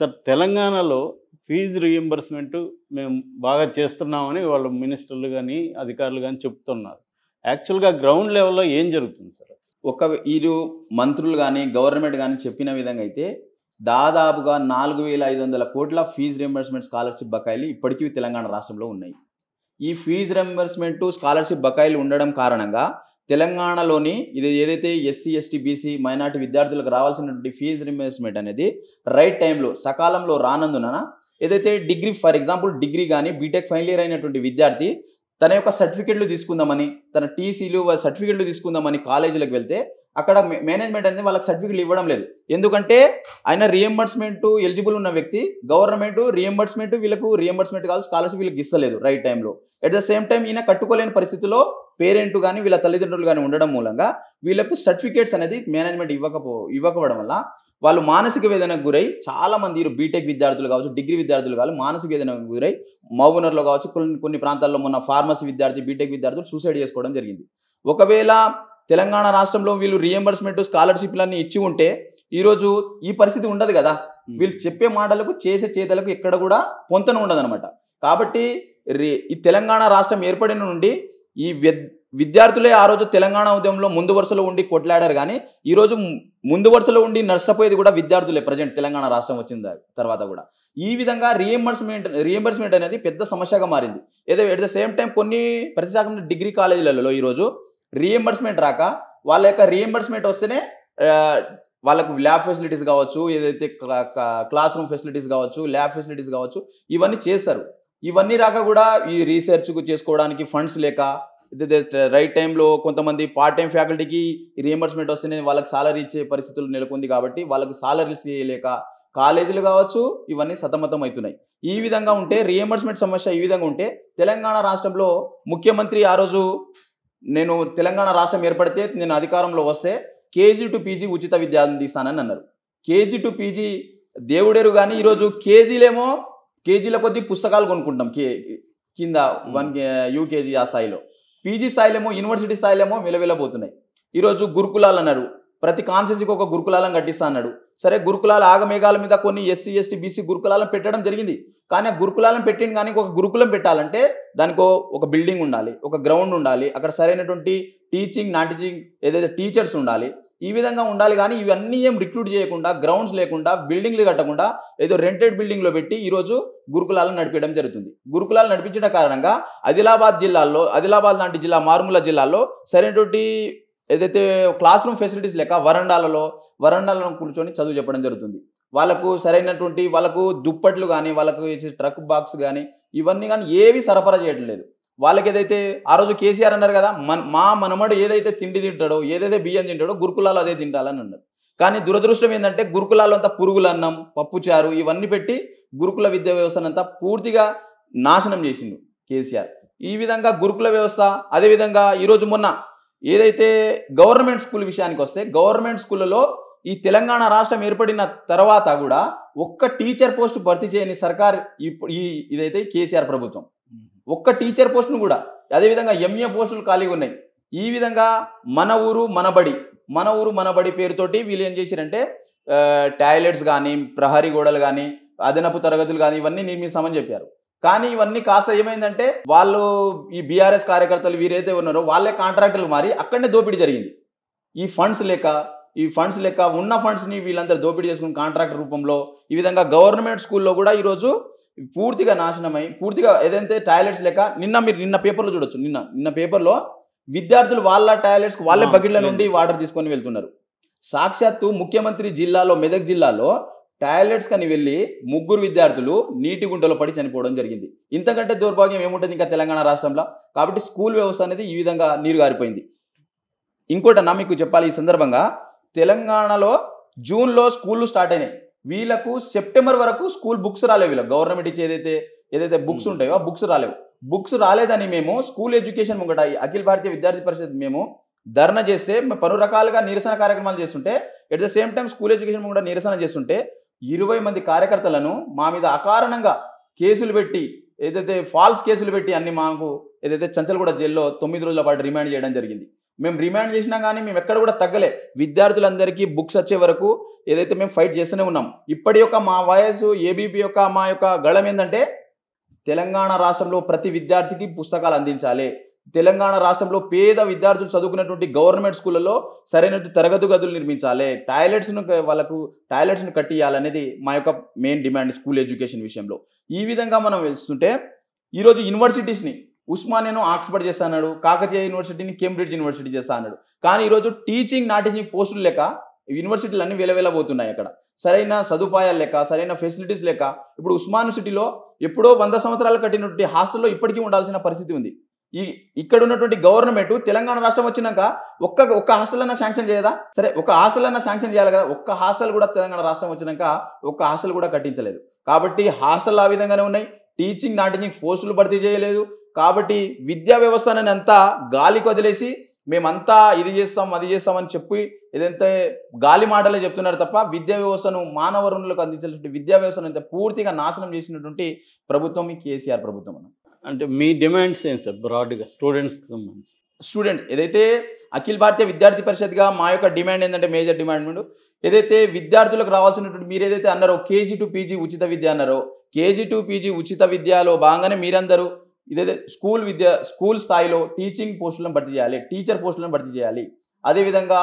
Sir తెలంగాణలో fee reimbursement మేము బాగా చేస్తున్నామని వాళ్ళు మినిస్టర్లు కానీ అధికారులు కానీ చెప్తున్నారు యాక్చువల్గా గ్రౌండ్ లెవెల్లో ఏం జరుగుతుంది సార్ ఒక వీరు మంత్రులు కానీ గవర్నమెంట్ కానీ చెప్పిన విధంగా అయితే దాదాపుగా నాలుగు వేల ఐదు వందల కోట్ల ఫీజు రియంబర్స్మెంట్ స్కాలర్షిప్ బకాయిలు ఇప్పటికీ తెలంగాణ రాష్ట్రంలో ఉన్నాయి ఈ ఫీజు రియంబర్స్మెంట్ స్కాలర్షిప్ బకాయిలు ఉండడం కారణంగా తెలంగాణలోని ఇది ఏదైతే ఎస్సీ ఎస్టీ బీసీ మైనార్టీ విద్యార్థులకు రావాల్సినటువంటి ఫీజు రిమేస్మెంట్ అనేది రైట్ టైంలో సకాలంలో రానందున ఏదైతే డిగ్రీ ఫర్ ఎగ్జాంపుల్ డిగ్రీ కానీ బీటెక్ ఫైనల్ ఇయర్ అయినటువంటి విద్యార్థి తన యొక్క సర్టిఫికెట్లు తీసుకుందామని తన టీసీలు సర్టిఫికెట్లు తీసుకుందామని కాలేజీలకు వెళ్తే అక్కడ మేనేజ్మెంట్ అనేది వాళ్ళకి సర్టిఫికెట్లు ఇవ్వడం లేదు ఎందుకంటే ఆయన రియంబర్స్మెంట్ ఎలిజిబుల్ ఉన్న వ్యక్తి గవర్నమెంట్ రియంబర్స్మెంట్ వీళ్ళకు రియంబర్స్మెంట్ కావాలి స్కాలర్షిప్ వీళ్ళకి ఇస్తలేదు రైట్ టైంలో అట్ ద సేమ్ టైం ఈయన కట్టుకోలేని పరిస్థితిలో పేరెంట్ కానీ వీళ్ళ తల్లిదండ్రులు కానీ ఉండడం మూలంగా వీళ్ళకు సర్టిఫికేట్స్ అనేది మేనేజ్మెంట్ ఇవ్వకపో ఇవ్వకపోవడం వల్ల వాళ్ళు మానసిక వేదనకు గురై చాలా మంది బీటెక్ విద్యార్థులు కావచ్చు డిగ్రీ విద్యార్థులు కావచ్చు మానసిక వేదనకు గురై మౌనర్లో కావచ్చు కొన్ని కొన్ని ప్రాంతాల్లో ఉన్న ఫార్మసీ విద్యార్థి బీటెక్ విద్యార్థులు సూసైడ్ చేసుకోవడం జరిగింది ఒకవేళ తెలంగాణ రాష్ట్రంలో వీళ్ళు రియంబర్స్మెంట్ స్కాలర్షిప్లన్నీ ఇచ్చి ఉంటే ఈరోజు ఈ పరిస్థితి ఉండదు కదా వీళ్ళు చెప్పే మాటలకు చేసే చేతలకు ఎక్కడ కూడా పొంతన ఉండదు కాబట్టి ఈ తెలంగాణ రాష్ట్రం ఏర్పడిన నుండి ఈ విద్యార్థులే ఆ రోజు తెలంగాణ ఉద్యమంలో ముందు వరుసలో ఉండి కొట్లాడారు కానీ ఈరోజు ముందు వరుసలో ఉండి నష్టపోయేది కూడా విద్యార్థులే ప్రజెంట్ తెలంగాణ రాష్ట్రం వచ్చిన తర్వాత కూడా ఈ విధంగా రీఎంబర్స్మెంట్ రీఎంబర్స్మెంట్ అనేది పెద్ద సమస్యగా మారింది ఏదో ఎట్ ద సేమ్ టైం కొన్ని ప్రతిశాఖ డిగ్రీ కాలేజీలలో ఈరోజు రీఎంబర్స్మెంట్ రాక వాళ్ళ యొక్క రీఎంబర్స్మెంట్ వస్తేనే వాళ్ళకు ల్యాబ్ ఫెసిలిటీస్ కావచ్చు ఏదైతే క్లాస్ రూమ్ ఫెసిలిటీస్ కావచ్చు ల్యాబ్ ఫెసిలిటీస్ కావచ్చు ఇవన్నీ చేస్తారు ఇవన్నీ రాక కూడా ఈ రీసెర్చ్కు చేసుకోవడానికి ఫండ్స్ లేక రైట్ టైంలో కొంతమంది పార్ట్ టైం ఫ్యాకల్టీకి రియంబర్స్మెంట్ వస్తేనే వాళ్ళకి సాలరీ ఇచ్చే పరిస్థితులు నెలకొంది కాబట్టి వాళ్ళకి సాలరీస్ లేక కాలేజీలు కావచ్చు ఇవన్నీ సతమతం అవుతున్నాయి ఈ విధంగా ఉంటే రియంబర్స్మెంట్ సమస్య ఈ విధంగా ఉంటే తెలంగాణ రాష్ట్రంలో ముఖ్యమంత్రి ఆ రోజు నేను తెలంగాణ రాష్ట్రం ఏర్పడితే నేను అధికారంలో వస్తే కేజీ టు పీజీ ఉచిత విద్య అందిస్తానని అన్నారు కేజీ టు పీజీ దేవుడేరు కానీ ఈరోజు కేజీలేమో కేజీల కొద్దీ పుస్తకాలు కొనుక్కుంటాం కే కింద వన్ యూకేజీ ఆ స్థాయిలో పీజీ స్థాయిలేమో యూనివర్సిటీ స్థాయిలేమో విలవిలబోతున్నాయి ఈరోజు గురుకులాలు అన్నారు ప్రతి కాన్సెన్సీకి ఒక గురుకులాలను కట్టిస్తా అన్నాడు సరే గురుకులాల ఆగమేఘాల మీద కొన్ని ఎస్సీ ఎస్టీ బీసీ గురుకులాలను పెట్టడం జరిగింది కానీ ఆ గురుకులాలను పెట్టిన కానీ ఒక గురుకులం పెట్టాలంటే దానికి ఒక బిల్డింగ్ ఉండాలి ఒక గ్రౌండ్ ఉండాలి అక్కడ సరైనటువంటి టీచింగ్ నాన్ టీచింగ్ ఏదైతే టీచర్స్ ఉండాలి ఈ విధంగా ఉండాలి కానీ ఇవన్నీ ఏం రిక్రూట్ చేయకుండా గ్రౌండ్స్ లేకుండా బిల్డింగ్లు కట్టకుండా ఏదో రెంటెడ్ బిల్డింగ్లో పెట్టి ఈరోజు గురుకులాలను నడిపించడం జరుగుతుంది గురుకులాలు నడిపించడం కారణంగా ఆదిలాబాద్ జిల్లాలో ఆదిలాబాద్ లాంటి జిల్లా మారుమూల జిల్లాలో సరైనటువంటి ఏదైతే క్లాస్ రూమ్ ఫెసిలిటీస్ లేక వరండాలలో వరండాలను కూర్చొని చదువు చెప్పడం జరుగుతుంది వాళ్ళకు సరైనటువంటి వాళ్ళకు దుప్పట్లు కానీ వాళ్ళకు ట్రక్ బాక్స్ కానీ ఇవన్నీ కానీ ఏవి సరఫరా చేయట్లేదు వాళ్ళకి ఏదైతే ఆ రోజు కేసీఆర్ అన్నారు కదా మన మా మనమడు ఏదైతే తిండి తింటాడో ఏదైతే బియ్యం తింటాడో గురుకులాలు అదే తింటాలని అన్నారు కానీ దురదృష్టం ఏంటంటే గురుకులాలు అంతా పురుగులు అన్నం పప్పుచారు ఇవన్నీ పెట్టి గురుకుల విద్యా వ్యవస్థను అంతా పూర్తిగా నాశనం చేసిండు కేసీఆర్ ఈ విధంగా గురుకుల వ్యవస్థ అదేవిధంగా ఈరోజు మొన్న ఏదైతే గవర్నమెంట్ స్కూల్ విషయానికి వస్తే గవర్నమెంట్ స్కూళ్ళలో ఈ తెలంగాణ రాష్ట్రం ఏర్పడిన తర్వాత కూడా ఒక్క టీచర్ పోస్ట్ భర్తీ చేయని సర్కార్ ఇప్పుడు ఈ ఇదైతే కేసీఆర్ ప్రభుత్వం ఒక్క టీచర్ పోస్టును కూడా అదేవిధంగా ఎంఏ పోస్టులు ఖాళీగా ఉన్నాయి ఈ విధంగా మన ఊరు మనబడి మన ఊరు మనబడి పేరుతోటి వీళ్ళు ఏం చేశారంటే టాయిలెట్స్ కానీ ప్రహరీ గోడలు కానీ అదనపు తరగతులు కానీ ఇవన్నీ నిర్మిస్తామని చెప్పారు కానీ ఇవన్నీ కాస్త ఏమైందంటే వాళ్ళు ఈ బీఆర్ఎస్ కార్యకర్తలు వీరైతే ఉన్నారో వాళ్ళే కాంట్రాక్టులు మారి అక్కడనే దోపిడీ జరిగింది ఈ ఫండ్స్ లేక ఈ ఫండ్స్ లెక్క ఉన్న ఫండ్స్ని వీళ్ళందరూ దోపిడీ చేసుకుని కాంట్రాక్ట్ రూపంలో ఈ విధంగా గవర్నమెంట్ స్కూల్లో కూడా ఈరోజు పూర్తిగా నాశనమై పూర్తిగా ఏదైతే టాయిలెట్స్ లేక నిన్న మీరు నిన్న పేపర్లో చూడొచ్చు నిన్న నిన్న పేపర్లో విద్యార్థులు వాళ్ళ టాయిలెట్స్కి వాళ్ళే బకెట్ల నుండి వాటర్ తీసుకొని వెళ్తున్నారు సాక్షాత్తు ముఖ్యమంత్రి జిల్లాలో మెదక్ జిల్లాలో టాయిలెట్స్ కని వెళ్ళి ముగ్గురు విద్యార్థులు నీటి గుంటలో పడి చనిపోవడం జరిగింది ఇంతకంటే దౌర్భాగ్యం ఏముంటుంది ఇంకా తెలంగాణ రాష్ట్రంలో కాబట్టి స్కూల్ వ్యవస్థ అనేది ఈ విధంగా నీరు గారిపోయింది ఇంకోటన్నా మీకు చెప్పాలి ఈ సందర్భంగా తెలంగాణలో జూన్లో స్కూళ్ళు స్టార్ట్ అయినాయి వీళ్ళకు సెప్టెంబర్ వరకు స్కూల్ బుక్స్ రాలేవు వీళ్ళకి గవర్నమెంట్ ఇచ్చి ఏదైతే ఏదైతే బుక్స్ hmm. ఉంటాయో ఆ బుక్స్ రాలేవు బుక్స్ రాలేదని మేము స్కూల్ ఎడ్యుకేషన్ ముంగట అఖిల భారతీయ విద్యార్థి పరిషత్ మేము ధర్న చేస్తే పలు రకాలుగా నిరసన కార్యక్రమాలు చేస్తుంటే at the same time school education ముంగట నిరసన చేస్తుంటే ఇరవై మంది కార్యకర్తలను మా మీద అకారణంగా కేసులు పెట్టి ఏదైతే ఫాల్స్ కేసులు పెట్టి అన్ని మాకు ఏదైతే చంచల్గూడ జైల్లో తొమ్మిది రోజుల పాటు రిమాండ్ చేయడం జరిగింది మేము రిమాండ్ చేసినా కానీ మేము ఎక్కడ కూడా తగ్గలే విద్యార్థులందరికీ బుక్స్ వచ్చే వరకు ఏదైతే మేము ఫైట్ చేస్తూనే ఉన్నాం ఇప్పటి యొక్క మా వయసు ఏబీపీ యొక్క మా యొక్క గళం ఏంటంటే తెలంగాణ రాష్ట్రంలో ప్రతి విద్యార్థికి పుస్తకాలు అందించాలి తెలంగాణ రాష్ట్రంలో పేద విద్యార్థులు చదువుకున్నటువంటి గవర్నమెంట్ స్కూళ్ళలో సరైన తరగతి గదులు నిర్మించాలి టాయిలెట్స్ను వాళ్ళకు టాయిలెట్స్ను కట్టియాలనేది మా యొక్క మెయిన్ డిమాండ్ స్కూల్ ఎడ్యుకేషన్ విషయంలో ఈ విధంగా మనం వెళ్తుంటే ఈరోజు యూనివర్సిటీస్ని ఉస్మానియాను ఆక్స్ఫర్డ్ చేస్తా అన్నాడు కాకతీయ యూనివర్సిటీని కేంబ్రిడ్జ్ యూనివర్సిటీ చేస్తా అన్నాడు కానీ ఈరోజు టీచింగ్ నాట్ టీచింగ్ పోస్టులు లేక యూనివర్సిటీలు అన్ని వెలవెలబోతున్నాయి అక్కడ సరైన సదుపాయాలు లేక సరైన ఫెసిలిటీస్ లేక ఇప్పుడు ఉస్మాన్ సిటీలో ఎప్పుడో వంద సంవత్సరాలు కట్టినటువంటి హాస్టల్లో ఇప్పటికీ ఉండాల్సిన పరిస్థితి ఉంది ఈ ఇక్కడ ఉన్నటువంటి గవర్నమెంట్ తెలంగాణ రాష్ట్రం వచ్చినాక ఒక్క ఒక్క హాస్టల్ అన్న శాంక్షన్ చేయదా సరే ఒక హాస్టల్ అన్న శాంక్షన్ చేయాలి కదా ఒక్క హాస్టల్ కూడా తెలంగాణ రాష్ట్రం వచ్చినాక ఒక్క హాస్టల్ కూడా కట్టించలేదు కాబట్టి హాస్టల్ ఆ విధంగానే ఉన్నాయి టీచింగ్ నాటిని టీచింగ్ పోస్టులు భర్తీ చేయలేదు కాబట్టి విద్యా వ్యవస్థను అంతా గాలికి వదిలేసి మేమంతా ఇది చేస్తాం అది చేస్తామని చెప్పి ఏదైతే గాలి మాటలే చెప్తున్నారు తప్ప విద్యా వ్యవస్థను మానవ వనరులకు అందించినటువంటి విద్యా వ్యవస్థను అంతా పూర్తిగా నాశనం చేసినటువంటి ప్రభుత్వం కేసీఆర్ ప్రభుత్వం అంటే మీ డిమాండ్స్ ఏం సార్ బ్రాడ్గా స్టూడెంట్స్కి సంబంధించి స్టూడెంట్ ఏదైతే అఖిల భారతీయ విద్యార్థి పరిషత్గా మా యొక్క డిమాండ్ ఏంటంటే మేజర్ డిమాండ్ ఏదైతే విద్యార్థులకు రావాల్సినటువంటి మీరు ఏదైతే అన్నారో కేజీ టు పీజీ ఉచిత విద్య అన్నారో కేజీ టు పీజీ ఉచిత విద్యలో భాగంగానే మీరందరూ ఇదైతే స్కూల్ విద్య స్కూల్ స్థాయిలో టీచింగ్ పోస్టులను భర్తీ చేయాలి టీచర్ పోస్టులను భర్తీ చేయాలి అదేవిధంగా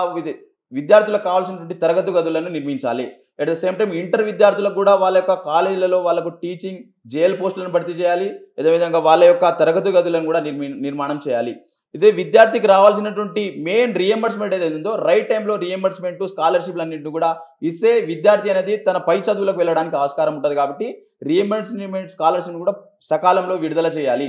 విద్యార్థులకు కావాల్సినటువంటి తరగతి గదులను నిర్మించాలి at the same time inter విద్యార్థులకు కూడా వాళ్ళ యొక్క కాలేజీలలో వాళ్ళకు టీచింగ్ జైల్ పోస్టులను భర్తీ చేయాలి అదేవిధంగా వాళ్ళ యొక్క తరగతి గదులను కూడా నిర్మాణం చేయాలి ఇదే విద్యార్థికి రావాల్సినటువంటి మెయిన్ రియంబర్స్మెంట్ ఏదైతే ఉందో రైట్ టైంలో రియంబర్స్మెంట్ స్కాలర్షిప్లు అన్నింటిని కూడా ఇస్తే విద్యార్థి అనేది తన పై చదువులకు వెళ్ళడానికి ఆస్కారం ఉంటుంది కాబట్టి రియంబర్స్మెంట్ స్కాలర్షిప్ కూడా సకాలంలో విడుదల చేయాలి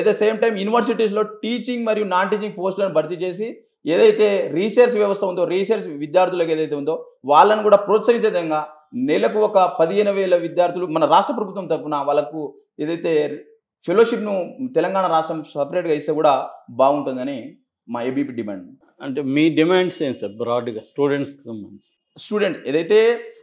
ఎట్ సేమ్ టైం యూనివర్సిటీస్లో టీచింగ్ మరియు నాన్ టీచింగ్ పోస్టులను భర్తీ చేసి ఏదైతే రీసెర్చ్ వ్యవస్థ ఉందో రీసెర్చ్ విద్యార్థులకు ఏదైతే ఉందో వాళ్ళను కూడా ప్రోత్సహించే విధంగా నెలకు ఒక పదిహేను వేల విద్యార్థులు మన రాష్ట్ర ప్రభుత్వం తరఫున వాళ్ళకు ఏదైతే ఫెలోషిప్ను తెలంగాణ రాష్ట్రం సపరేట్గా ఇస్తే కూడా బాగుంటుందని మా ఏబీపీ డిమాండ్ అంటే మీ డిమాండ్స్ ఏం సార్ బ్రాడ్గా స్టూడెంట్స్కి సంబంధించి స్టూడెంట్ ఏదైతే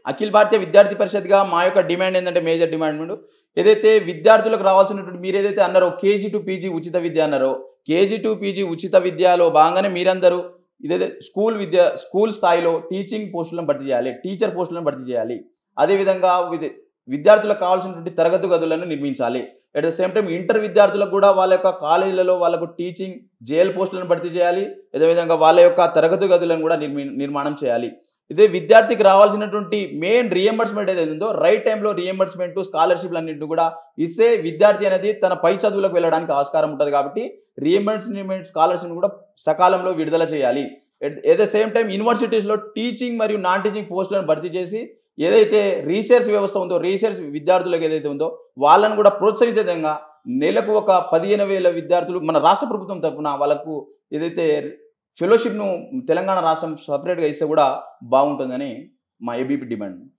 అఖిల భారతీయ విద్యార్థి పరిషత్గా మా యొక్క డిమాండ్ ఏంటంటే మేజర్ డిమాండ్ ఏదైతే విద్యార్థులకు రావాల్సినటువంటి మీరు ఏదైతే అన్నారో కేజీ టు పీజీ ఉచిత విద్య అన్నారో కేజీ టు పీజీ ఉచిత విద్యలో భాగంగానే మీరందరూ ఇదైతే స్కూల్ విద్య స్కూల్ స్థాయిలో టీచింగ్ పోస్టులను భర్తీ చేయాలి టీచర్ పోస్టులను భర్తీ చేయాలి అదేవిధంగా విద్యార్థులకు కావాల్సినటువంటి తరగతి గదులను నిర్మించాలి at the same time inter విద్యార్థులకు కూడా వాళ్ళ యొక్క కాలేజీలలో వాళ్ళకు టీచింగ్ జేఎల్ పోస్టులను భర్తీ చేయాలి అదేవిధంగా వాళ్ళ యొక్క తరగతి గదులను కూడా నిర్మాణం చేయాలి ఇదే విద్యార్థికి రావాల్సినటువంటి మెయిన్ రియంబర్స్మెంట్ ఏదైతే ఉందో రైట్ టైంలో రియంబర్స్మెంట్ స్కాలర్షిప్లు అన్నింటిని కూడా ఇస్తే విద్యార్థి అనేది తన పై చదువులకు వెళ్ళడానికి ఆస్కారం ఉంటుంది కాబట్టి రియంబర్స్మెంట్ స్కాలర్షిప్ కూడా సకాలంలో విడుదల చేయాలి ఎట్ ద సేమ్ టైం యూనివర్సిటీస్లో టీచింగ్ మరియు నాన్ టీచింగ్ పోస్టులను భర్తీ చేసి ఏదైతే రీసెర్చ్ వ్యవస్థ ఉందో రీసెర్చ్ విద్యార్థులకు ఏదైతే ఉందో వాళ్ళను కూడా ప్రోత్సహించే విధంగా నెలకు ఒక పదిహేను వేల విద్యార్థులు మన రాష్ట్ర ప్రభుత్వం తరఫున వాళ్ళకు ఏదైతే ఫెలోషిప్ను తెలంగాణ రాష్ట్రం సపరేట్గా ఇస్తే కూడా బాగుంటుందని మా ఏబీపీ డిమాండ్